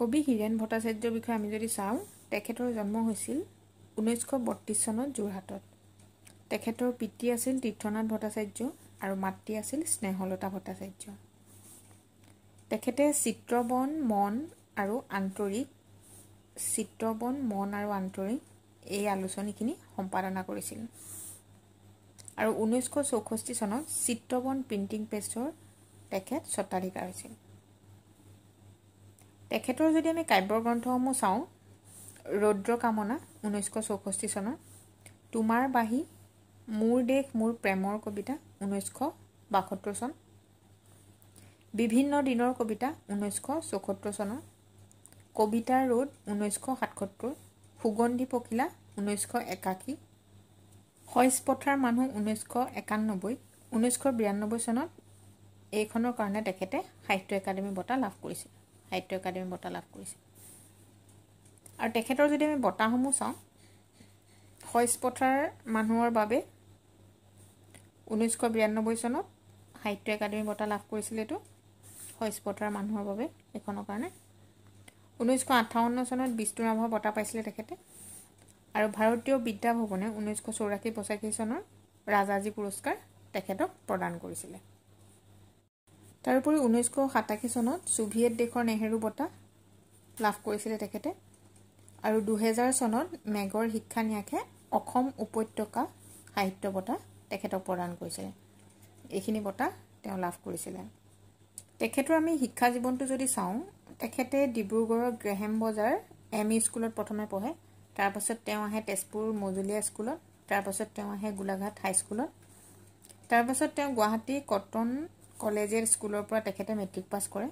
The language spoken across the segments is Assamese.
কবি হীৰেণ ভট্টাচাৰ্যৰ বিষয়ে আমি যদি চাওঁ তেখেতৰ জন্ম হৈছিল ঊনৈছশ বত্ৰিছ চনত যোৰহাটত তেখেতৰ পিতৃ আছিল তীৰ্থনাথ ভট্টাচাৰ্য আৰু মাতৃ আছিল স্নেহলতা ভট্টাচাৰ্য তেখেতে চিত্ৰবন মন আৰু আন্তৰিক চিত্ৰবন মন আৰু আন্তৰিক এই আলোচনীখিনি সম্পাদনা কৰিছিল আৰু ঊনৈছশ চৌষষ্ঠি চনত চিত্ৰবন প্ৰিণ্টিং প্ৰেছৰ তেখেত স্বত্বাধিকাৰ হৈছিল তেখেতৰ যদি আমি কাব্যৰ গ্ৰন্থসমূহ চাওঁ ৰদ্ৰ কামনা ঊনৈছশ চৌষষ্ঠি চনৰ তোমাৰ বাঁহী মোৰ দেশ মোৰ প্ৰেমৰ কবিতা ঊনৈছশ বাসত্তৰ চন বিভিন্ন দিনৰ কবিতা ঊনৈছশ চৌসত্তৰ চনৰ কবিতা ৰ'দ ঊনৈছশ সাতসত্তৰ সুগন্ধি পখিলা ঊনৈছশ একাশী শইচ পথাৰ মানুহ ঊনৈছশ একান্নব্বৈ ঊনৈছশ বিৰান্নব্বৈ চনত এইখনৰ কাৰণে তেখেতে সাহিত্য একাডেমী বঁটা লাভ কৰিছিল সাহিত্য একাডেমী বঁটা লাভ কৰিছে আৰু তেখেতৰ যদি আমি বঁটাসমূহ চাওঁ শইচ পথাৰ মানুহৰ বাবে ঊনৈছশ বিৰান্নব্বৈ চনত সাহিত্য একাডেমী বঁটা লাভ কৰিছিল এইটো শইচ পথাৰ মানুহৰ বাবে এইখনৰ কাৰণে ঊনৈছশ আঠাৱন্ন চনত বিষ্ণুৰাভ বঁটা পাইছিলে তেখেতে আৰু ভাৰতীয় বিদ্যা ভৱনে ঊনৈছশ চৌৰাশী পঁচাশী চনৰ ৰাজাজী পুৰস্কাৰ তেখেতক প্ৰদান কৰিছিলে তাৰোপৰি ঊনৈছশ সাতাশী চনত ছোভিয়েট দেশৰ নেহেৰু বঁটা লাভ কৰিছিলে তেখেতে আৰু দুহেজাৰ চনত মেগৰ শিক্ষা ন্যাসে অসম উপত্যকা সাহিত্য বঁটা তেখেতক প্ৰদান কৰিছিলে এইখিনি বঁটা তেওঁ লাভ কৰিছিলে তেখেতৰ আমি শিক্ষা জীৱনটো যদি চাওঁ তেখেতে ডিব্ৰুগড়ৰ গ্ৰেহেম বজাৰ এম ই স্কুলত প্ৰথমে পঢ়ে তাৰপাছত তেওঁ আহে তেজপুৰ মজুলীয়া স্কুলত তাৰপাছত তেওঁ আহে গোলাঘাট হাইস্কুলত তাৰপাছত তেওঁ গুৱাহাটী কটন কলেজিয়েট স্কুলৰ পৰা তেখেতে মেট্ৰিক পাছ কৰে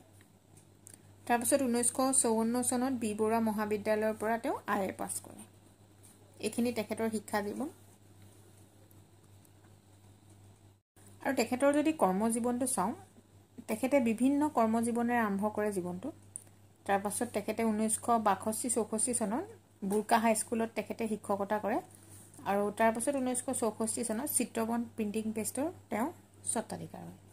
তাৰপাছত ঊনৈছশ চৌৱন্ন চনত বি বৰুৱা মহাবিদ্যালয়ৰ পৰা তেওঁ আই এ পাছ কৰে এইখিনি তেখেতৰ শিক্ষা জীৱন আৰু তেখেতৰ যদি কৰ্মজীৱনটো চাওঁ তেখেতে বিভিন্ন কৰ্মজীৱনেৰে আৰম্ভ কৰে জীৱনটো তাৰপাছত তেখেতে ঊনৈছশ বাষষ্ঠি চৌষষ্ঠি চনত বুৰ্কা হাইস্কুলত তেখেতে শিক্ষকতা কৰে আৰু তাৰপাছত ঊনৈছশ চৌষষ্ঠি চনত চিত্ৰবন প্ৰিণ্টিং পেষ্টৰ তেওঁ স্বত্বাধিকাৰ হয়